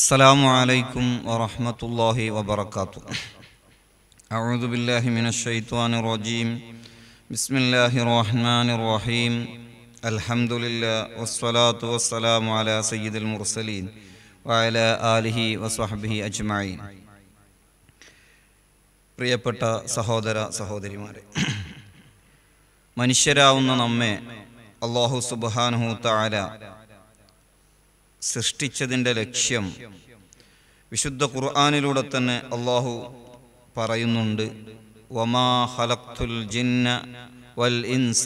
السلام عليكم ورحمة الله وبركاته أعوذ بالله من الشيطان الرجيم بسم الله الرحمن الرحيم الحمد لله والصلاة والسلام على سيد المرسلين وعلى آله وصحبه أجمعين പ്രിയപ്പെട്ട സഹോദര സഹോദരിമാരെ മനുഷ്യരാവുന്ന നമ്മെ അള്ളാഹു സുബാനുഹു താര സൃഷ്ടിച്ചതിൻ്റെ ലക്ഷ്യം വിശുദ്ധ ഖുർആാനിലൂടെ തന്നെ അള്ളാഹു പറയുന്നുണ്ട് വമാ ജിന്ന വൽ ഇൻസ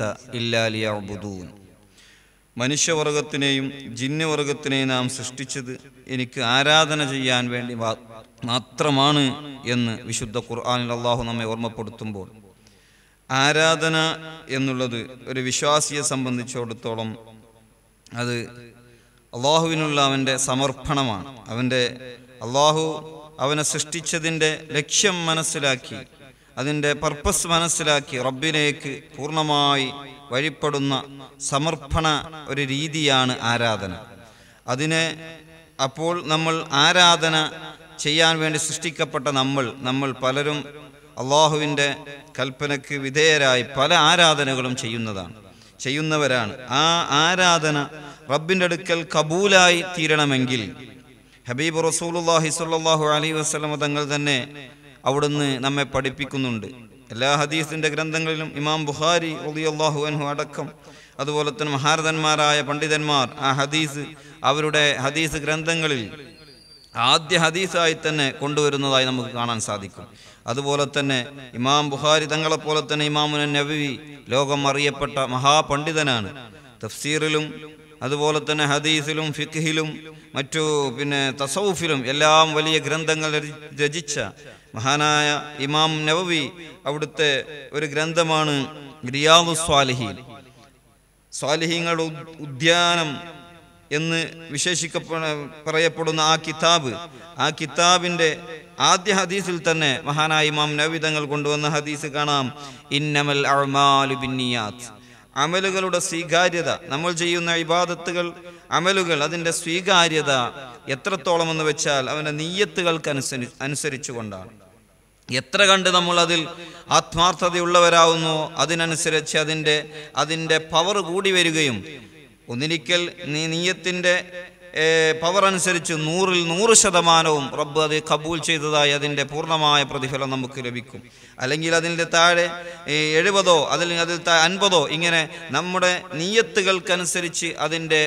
മനുഷ്യവർഗത്തിനെയും ജിന്നവർഗത്തിനെയും നാം സൃഷ്ടിച്ചത് എനിക്ക് ആരാധന ചെയ്യാൻ വേണ്ടി മാത്രമാണ് എന്ന് വിശുദ്ധ ഖുർആാനിൽ അള്ളാഹു നമ്മെ ഓർമ്മപ്പെടുത്തുമ്പോൾ ആരാധന എന്നുള്ളത് ഒരു വിശ്വാസിയെ സംബന്ധിച്ചിടത്തോളം അത് അള്ളാഹുവിനുള്ള അവൻ്റെ സമർപ്പണമാണ് അവൻ്റെ അള്ളാഹു അവനെ സൃഷ്ടിച്ചതിൻ്റെ ലക്ഷ്യം മനസ്സിലാക്കി അതിൻ്റെ പർപ്പസ് മനസ്സിലാക്കി റബ്ബിലേക്ക് പൂർണ്ണമായി വഴിപ്പെടുന്ന സമർപ്പണ ഒരു രീതിയാണ് ആരാധന അതിനെ അപ്പോൾ നമ്മൾ ആരാധന ചെയ്യാൻ വേണ്ടി സൃഷ്ടിക്കപ്പെട്ട നമ്മൾ നമ്മൾ പലരും അള്ളാഹുവിൻ്റെ കൽപ്പനയ്ക്ക് വിധേയരായി പല ആരാധനകളും ചെയ്യുന്നതാണ് ചെയ്യുന്നവരാണ് ആ ആരാധന റബ്ബിൻ്റെ അടുക്കൽ കബൂലായി തീരണമെങ്കിൽ ഹബീബ് റസൂലുല്ലാഹി സ്വല്ലല്ലാഹു അലൈ വസ്ലമ തങ്ങൾ തന്നെ അവിടുന്ന് നമ്മെ പഠിപ്പിക്കുന്നുണ്ട് എല്ലാ ഹദീസിൻ്റെ ഗ്രന്ഥങ്ങളിലും ഇമാം ബുഖാരി ഒലിയല്ലാഹു അൻഹു അടക്കം അതുപോലെ തന്നെ മഹാരഥന്മാരായ പണ്ഡിതന്മാർ ആ ഹദീസ് അവരുടെ ഹദീസ് ഗ്രന്ഥങ്ങളിൽ ആദ്യ ഹദീസായി തന്നെ കൊണ്ടുവരുന്നതായി നമുക്ക് കാണാൻ സാധിക്കും അതുപോലെ തന്നെ ഇമാം ബുഖാരി തങ്ങളെപ്പോലെ തന്നെ ഇമാമുൻ നബി ലോകം അറിയപ്പെട്ട മഹാപണ്ഡിതനാണ് തഫ്സീറിലും അതുപോലെ തന്നെ ഹദീസിലും ഫിഖിലും മറ്റു പിന്നെ തസൗഫിലും എല്ലാം വലിയ ഗ്രന്ഥങ്ങൾ രചിച്ച മഹാനായ ഇമാം നവവി അവിടുത്തെ ഒരു ഗ്രന്ഥമാണ് റിയാദു സ്വാലിഹീൻ സ്വാലിഹീങ്ങളുടെ ഉദ്യാനം എന്ന് വിശേഷിക്ക പറയപ്പെടുന്ന ആ കിതാബ് ആ കിതാബിൻ്റെ ആദ്യ ഹദീസിൽ തന്നെ മഹാനായ ഇമാം നവിതങ്ങൾ തങ്ങൾ കൊണ്ടുവന്ന ഹദീസ് കാണാം ഇന്നമൽ അഴ്മാലു ബിന്നിയാത്ത് അമലുകളുടെ സ്വീകാര്യത നമ്മൾ ചെയ്യുന്ന ഇബാദത്തുകൾ അമലുകൾ അതിൻ്റെ സ്വീകാര്യത എത്രത്തോളമെന്ന് വെച്ചാൽ അവൻ്റെ നീയത്തുകൾക്കനുസരി അനുസരിച്ചുകൊണ്ടാണ് എത്ര കണ്ട് നമ്മൾ അതിൽ ആത്മാർത്ഥതയുള്ളവരാവുന്നു അതിനനുസരിച്ച് അതിൻ്റെ അതിൻ്റെ പവർ കൂടി വരികയും ഒന്നിരിക്കൽ നീ നീയത്തിൻ്റെ പവർ അനുസരിച്ച് നൂറിൽ നൂറ് ശതമാനവും റബ്ബ് അത് കബൂൽ ചെയ്തതായി അതിൻ്റെ പൂർണ്ണമായ പ്രതിഫലം നമുക്ക് ലഭിക്കും അല്ലെങ്കിൽ അതിൻ്റെ താഴെ എഴുപതോ അതിൽ അതിൽ അൻപതോ ഇങ്ങനെ നമ്മുടെ നീയത്തുകൾക്കനുസരിച്ച് അതിൻ്റെ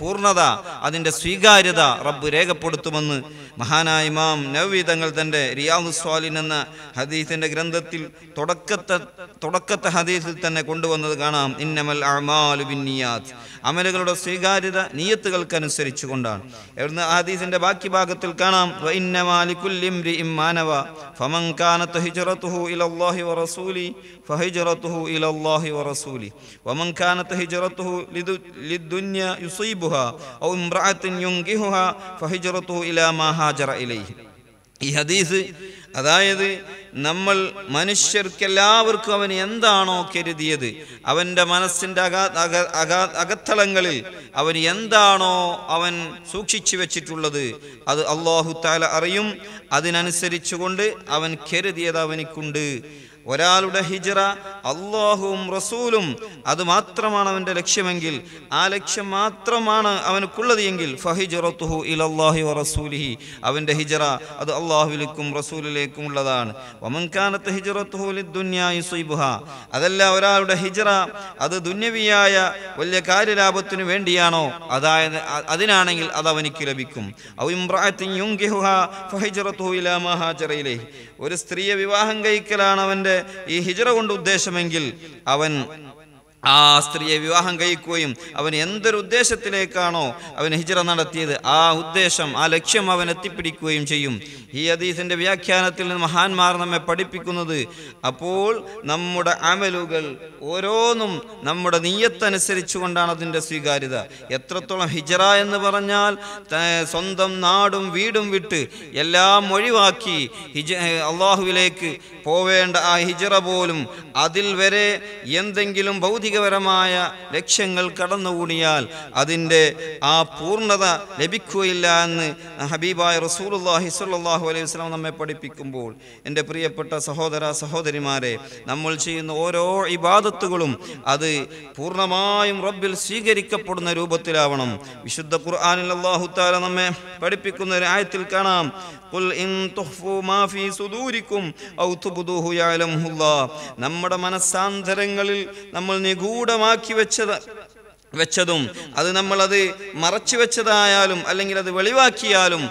പൂർണ്ണത അതിൻ്റെ സ്വീകാര്യത റബ്ബ് രേഖപ്പെടുത്തുമെന്ന് മഹാനായ ഇമാം നവ്വി തങ്ങൾ തൻ്റെ റിയാദുസ്വാലിൻ സ്വാലിൻ എന്ന ഹദീസിൻ്റെ ഗ്രന്ഥത്തിൽ തുടക്കത്തെ തുടക്കത്തെ ഹദീസിൽ തന്നെ കൊണ്ടുവന്നത് കാണാം ഇന്നമൽ അമാലുബിന്നിയാത്ത് അമലുകളുടെ സ്വീകാര്യത നീയത്തുകൾക്കനുസരിച്ച് അനുസരിച്ചു കൊണ്ടാണ് എവിടുന്ന് ഹദീസിന്റെ ബാക്കി ഭാഗത്തിൽ കാണാം ഈ ഹദീസ് അതായത് നമ്മൾ മനുഷ്യർക്കെല്ലാവർക്കും അവൻ എന്താണോ കരുതിയത് അവൻ്റെ മനസ്സിൻ്റെ അകാ അകത്തളങ്ങളിൽ അവൻ എന്താണോ അവൻ സൂക്ഷിച്ചു വെച്ചിട്ടുള്ളത് അത് അള്ളാഹു താല അറിയും അതിനനുസരിച്ചുകൊണ്ട് അവൻ കരുതിയത് അവനിക്കുണ്ട് ഒരാളുടെ ഹിജറ അള്ളാഹുവും റസൂലും അത് മാത്രമാണ് അവൻ്റെ ലക്ഷ്യമെങ്കിൽ ആ ലക്ഷ്യം മാത്രമാണ് അവനുക്കുള്ളത് എങ്കിൽ ഫഹിജറത്തുഹു ഇൽ അള്ളാഹി റസൂലിഹി അവൻ്റെ ഹിജറ അത് അള്ളാഹുലിക്കും റസൂലിലേക്കും ഉള്ളതാണ് വമൻകാനത്ത് ഹിജറത്തുഹു ലിദ്ദുന്യായി സുബുഹ അതല്ല ഒരാളുടെ ഹിജറ അത് ദുന്യവിയായ വലിയ കാര്യലാഭത്തിനു വേണ്ടിയാണോ അതായത് അതിനാണെങ്കിൽ അത് അവനിക്ക് ലഭിക്കും ഔ ഇമ്രാത്തിൻ യുങ്കിഹുഹ ഫഹിജറത്തുഹു ഇലാ മഹാജറയിലേഹി ഒരു സ്ത്രീയെ വിവാഹം കഴിക്കലാണ് അവന്റെ ഈ ഹിജറ കൊണ്ട് ഉദ്ദേശമെങ്കിൽ അവൻ ആ സ്ത്രീയെ വിവാഹം കഴിക്കുകയും അവൻ എന്തൊരു ഉദ്ദേശത്തിലേക്കാണോ അവൻ ഹിജറ നടത്തിയത് ആ ഉദ്ദേശം ആ ലക്ഷ്യം അവൻ എത്തിപ്പിടിക്കുകയും ചെയ്യും ഈ ഹദീസിൻ്റെ വ്യാഖ്യാനത്തിൽ നിന്ന് മഹാന്മാർ നമ്മെ പഠിപ്പിക്കുന്നത് അപ്പോൾ നമ്മുടെ അമലുകൾ ഓരോന്നും നമ്മുടെ നീയത്തനുസരിച്ചു കൊണ്ടാണ് അതിൻ്റെ സ്വീകാര്യത എത്രത്തോളം ഹിജറ എന്ന് പറഞ്ഞാൽ സ്വന്തം നാടും വീടും വിട്ട് എല്ലാം ഒഴിവാക്കി ഹിജ അള്ളാഹുവിലേക്ക് പോവേണ്ട ആ ഹിജറ പോലും അതിൽ വരെ എന്തെങ്കിലും ഭൗതിക ഭൗതികപരമായ ലക്ഷ്യങ്ങൾ കടന്നുകൂടിയാൽ അതിൻ്റെ ആ പൂർണ്ണത ലഭിക്കുകയില്ല എന്ന് ഹബീബായ റസൂലുല്ലാഹി സ്വല്ലാഹു അലൈഹി വസ്ലാം നമ്മെ പഠിപ്പിക്കുമ്പോൾ എൻ്റെ പ്രിയപ്പെട്ട സഹോദര സഹോദരിമാരെ നമ്മൾ ചെയ്യുന്ന ഓരോ ഇബാദത്തുകളും അത് പൂർണ്ണമായും റബ്ബിൽ സ്വീകരിക്കപ്പെടുന്ന രൂപത്തിലാവണം വിശുദ്ധ ഖുർആാനിൽ അള്ളാഹു താല നമ്മെ പഠിപ്പിക്കുന്ന ഒരു ആയത്തിൽ കാണാം നമ്മുടെ മനസ്സാന്തരങ്ങളിൽ നമ്മൾ നിഗൂഢമാക്കി വെച്ചത് വെച്ചതും അത് നമ്മളത് മറച്ചു വെച്ചതായാലും അല്ലെങ്കിൽ അത് വെളിവാക്കിയാലും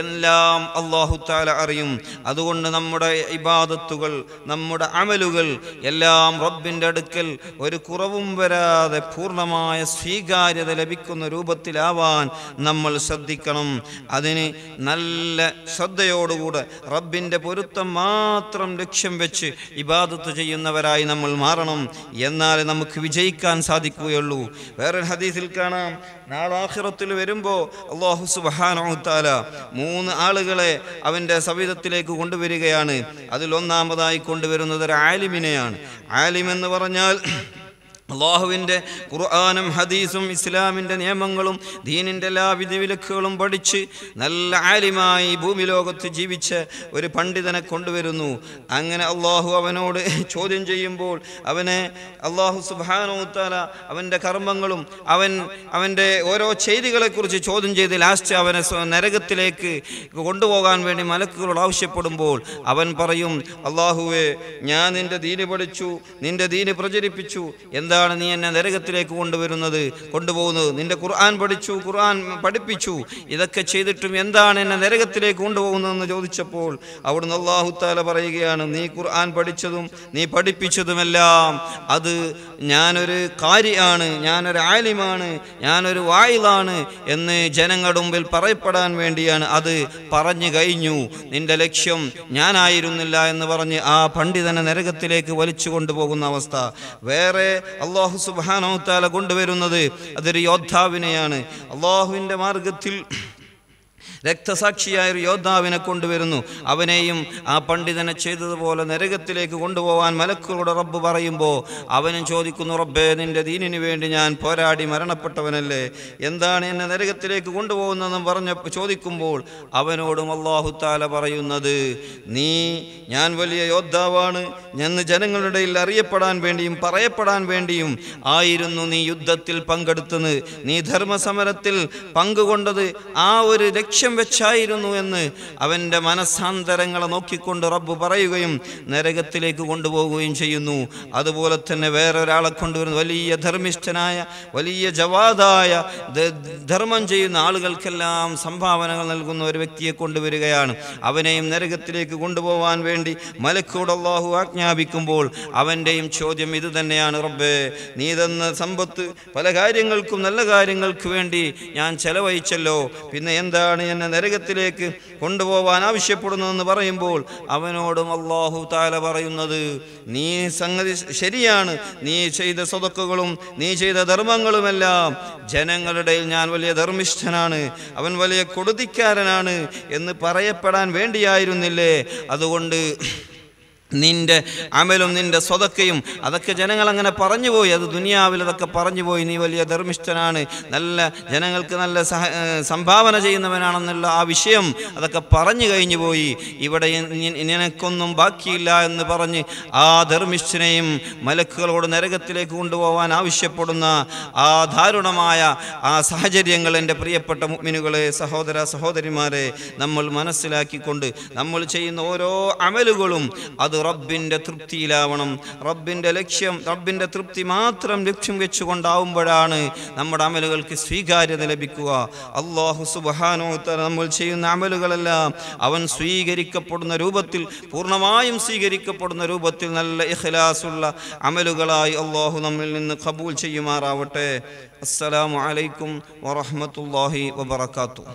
എല്ലാം അള്ളാഹു താല അറിയും അതുകൊണ്ട് നമ്മുടെ ഇബാദത്തുകൾ നമ്മുടെ അമലുകൾ എല്ലാം റബ്ബിൻ്റെ അടുക്കൽ ഒരു കുറവും വരാതെ പൂർണ്ണമായ സ്വീകാര്യത ലഭിക്കുന്ന രൂപത്തിലാവാൻ നമ്മൾ ശ്രദ്ധിക്കണം അതിന് നല്ല ശ്രദ്ധയോടുകൂടെ റബ്ബിൻ്റെ പൊരുത്തം മാത്രം ലക്ഷ്യം വെച്ച് ഇബാദത്ത് ചെയ്യുന്നവരായി നമ്മൾ മാറണം എന്നാലേ നമുക്ക് വിജയിക്കാൻ സാധിക്കുകയുള്ളൂ വേറൊരു ഹദീസിൽ കാണാം നാളാഹിറത്തിൽ വരുമ്പോൾ അള്ളാഹു സുബാനോത്താല മൂന്ന് ആളുകളെ അവൻ്റെ സവിധത്തിലേക്ക് കൊണ്ടുവരികയാണ് അതിൽ ഒന്നാമതായി കൊണ്ടുവരുന്നത് ഒരു ആലിമിനെയാണ് ആലിമെന്ന് പറഞ്ഞാൽ അള്ളാഹുവിൻ്റെ ഖുർആാനും ഹദീസും ഇസ്ലാമിൻ്റെ നിയമങ്ങളും ദീനിൻ്റെ എല്ലാ വിധിവിലക്കുകളും പഠിച്ച് നല്ല ആലിമായി ഭൂമി ലോകത്ത് ജീവിച്ച ഒരു പണ്ഡിതനെ കൊണ്ടുവരുന്നു അങ്ങനെ അള്ളാഹു അവനോട് ചോദ്യം ചെയ്യുമ്പോൾ അവനെ അള്ളാഹു സുബാനോത്താല അവൻ്റെ കർമ്മങ്ങളും അവൻ അവൻ്റെ ഓരോ ചെയ്തികളെക്കുറിച്ച് ചോദ്യം ചെയ്ത് ലാസ്റ്റ് അവനെ നരകത്തിലേക്ക് കൊണ്ടുപോകാൻ വേണ്ടി മലക്കുകളോട് ആവശ്യപ്പെടുമ്പോൾ അവൻ പറയും അള്ളാഹുവേ ഞാൻ നിൻ്റെ ദീന് പഠിച്ചു നിൻ്റെ ദീന് പ്രചരിപ്പിച്ചു എന്താ എന്താണ് നീ എന്നെ നരകത്തിലേക്ക് കൊണ്ടുവരുന്നത് കൊണ്ടുപോകുന്നത് നിന്റെ ഖുർആൻ പഠിച്ചു ഖുർആൻ പഠിപ്പിച്ചു ഇതൊക്കെ ചെയ്തിട്ടും എന്താണ് എന്നെ നരകത്തിലേക്ക് കൊണ്ടുപോകുന്നതെന്ന് ചോദിച്ചപ്പോൾ അവിടുന്ന് അള്ളാഹുത്താല പറയുകയാണ് നീ ഖുർആൻ പഠിച്ചതും നീ പഠിപ്പിച്ചതുമെല്ലാം അത് ഞാനൊരു കാര്യമാണ് ഞാനൊരു ആലിമാണ് ഞാനൊരു വായിലാണ് എന്ന് ജനങ്ങളുടെ മുമ്പിൽ പറയപ്പെടാൻ വേണ്ടിയാണ് അത് പറഞ്ഞു കഴിഞ്ഞു നിന്റെ ലക്ഷ്യം ഞാനായിരുന്നില്ല എന്ന് പറഞ്ഞ് ആ പണ്ഡിതനെ നരകത്തിലേക്ക് വലിച്ചു കൊണ്ടുപോകുന്ന അവസ്ഥ വേറെ അള്ളാഹു സുബാനോ താല കൊണ്ടുവരുന്നത് അതൊരു യോദ്ധാവിനെയാണ് അള്ളാഹുവിൻ്റെ മാർഗത്തിൽ രക്തസാക്ഷിയായ ഒരു യോദ്ധാവിനെ കൊണ്ടുവരുന്നു അവനെയും ആ പണ്ഡിതനെ ചെയ്തതുപോലെ നരകത്തിലേക്ക് കൊണ്ടുപോകാൻ മലക്കുകളുടെ റബ്ബ് പറയുമ്പോൾ അവനും ചോദിക്കുന്നു റബ്ബേ നിന്റെ ദീനിന് വേണ്ടി ഞാൻ പോരാടി മരണപ്പെട്ടവനല്ലേ എന്താണ് എന്നെ നരകത്തിലേക്ക് കൊണ്ടുപോകുന്നതെന്ന് പറഞ്ഞ ചോദിക്കുമ്പോൾ അവനോടും അള്ളാഹുത്താല പറയുന്നത് നീ ഞാൻ വലിയ യോദ്ധാവാണ് എന്ന് ജനങ്ങളുടെ ഇടയിൽ അറിയപ്പെടാൻ വേണ്ടിയും പറയപ്പെടാൻ വേണ്ടിയും ആയിരുന്നു നീ യുദ്ധത്തിൽ പങ്കെടുത്തത് നീ ധർമ്മസമരത്തിൽ പങ്കുകൊണ്ടത് ആ ഒരു ലക്ഷ്യം വെച്ചായിരുന്നു എന്ന് അവൻ്റെ മനസ്സാന്തരങ്ങളെ നോക്കിക്കൊണ്ട് റബ്ബ് പറയുകയും നരകത്തിലേക്ക് കൊണ്ടുപോകുകയും ചെയ്യുന്നു അതുപോലെ തന്നെ വേറൊരാളെ കൊണ്ടുവരുന്ന വലിയ ധർമ്മിഷ്ഠനായ വലിയ ജവാദായ ധർമ്മം ചെയ്യുന്ന ആളുകൾക്കെല്ലാം സംഭാവനകൾ നൽകുന്ന ഒരു വ്യക്തിയെ കൊണ്ടുവരികയാണ് അവനെയും നരകത്തിലേക്ക് കൊണ്ടുപോകാൻ വേണ്ടി മലക്കൂട് അള്ളാഹു ആജ്ഞാപിക്കുമ്പോൾ അവൻ്റെയും ചോദ്യം ഇത് തന്നെയാണ് റബ്ബേ നീ തന്ന സമ്പത്ത് പല കാര്യങ്ങൾക്കും നല്ല കാര്യങ്ങൾക്ക് വേണ്ടി ഞാൻ ചെലവഴിച്ചല്ലോ പിന്നെ എന്താണ് എന്തിനാണ് എന്നെ നരകത്തിലേക്ക് കൊണ്ടുപോവാൻ ആവശ്യപ്പെടുന്നതെന്ന് പറയുമ്പോൾ അവനോടും അള്ളാഹു താല പറയുന്നത് നീ സംഗതി ശരിയാണ് നീ ചെയ്ത സ്വതക്കുകളും നീ ചെയ്ത ധർമ്മങ്ങളുമെല്ലാം ജനങ്ങളുടെ ഞാൻ വലിയ ധർമ്മിഷ്ഠനാണ് അവൻ വലിയ കൊടുതിക്കാരനാണ് എന്ന് പറയപ്പെടാൻ വേണ്ടിയായിരുന്നില്ലേ അതുകൊണ്ട് നിന്റെ അമലും നിന്റെ സ്വതക്കയും അതൊക്കെ ജനങ്ങൾ അങ്ങനെ പറഞ്ഞു പോയി അത് ദുനിയാവിൽ അതൊക്കെ പറഞ്ഞു പോയി നീ വലിയ ധർമ്മിഷ്ഠനാണ് നല്ല ജനങ്ങൾക്ക് നല്ല സഹ സംഭാവന ചെയ്യുന്നവനാണെന്നുള്ള ആ വിഷയം അതൊക്കെ പറഞ്ഞു കഴിഞ്ഞു പോയി ഇവിടെ നിനക്കൊന്നും ബാക്കിയില്ല എന്ന് പറഞ്ഞ് ആ ധർമ്മിഷ്ഠനെയും മലക്കുകളോട് നരകത്തിലേക്ക് കൊണ്ടുപോകാൻ ആവശ്യപ്പെടുന്ന ആ ദാരുണമായ ആ സാഹചര്യങ്ങൾ എൻ്റെ പ്രിയപ്പെട്ട മുഗ്മിനുകളെ സഹോദര സഹോദരിമാരെ നമ്മൾ മനസ്സിലാക്കിക്കൊണ്ട് നമ്മൾ ചെയ്യുന്ന ഓരോ അമലുകളും അത് റബ്ബിൻ്റെ തൃപ്തിയിലാവണം റബ്ബിൻ്റെ ലക്ഷ്യം റബ്ബിൻ്റെ തൃപ്തി മാത്രം ലക്ഷ്യം വെച്ചുകൊണ്ടാവുമ്പോഴാണ് നമ്മുടെ അമലുകൾക്ക് സ്വീകാര്യത ലഭിക്കുക അള്ളാഹു സുബാനോത്തര നമ്മൾ ചെയ്യുന്ന അമലുകളെല്ലാം അവൻ സ്വീകരിക്കപ്പെടുന്ന രൂപത്തിൽ പൂർണ്ണമായും സ്വീകരിക്കപ്പെടുന്ന രൂപത്തിൽ നല്ല ഇഖ്ലാസുള്ള അമലുകളായി അള്ളാഹു നമ്മിൽ നിന്ന് കബൂൽ ചെയ്യുമാറാവട്ടെ അസ്സലാമു അലൈക്കും വറഹമത്തല്ലാഹി വബർക്കാത്തു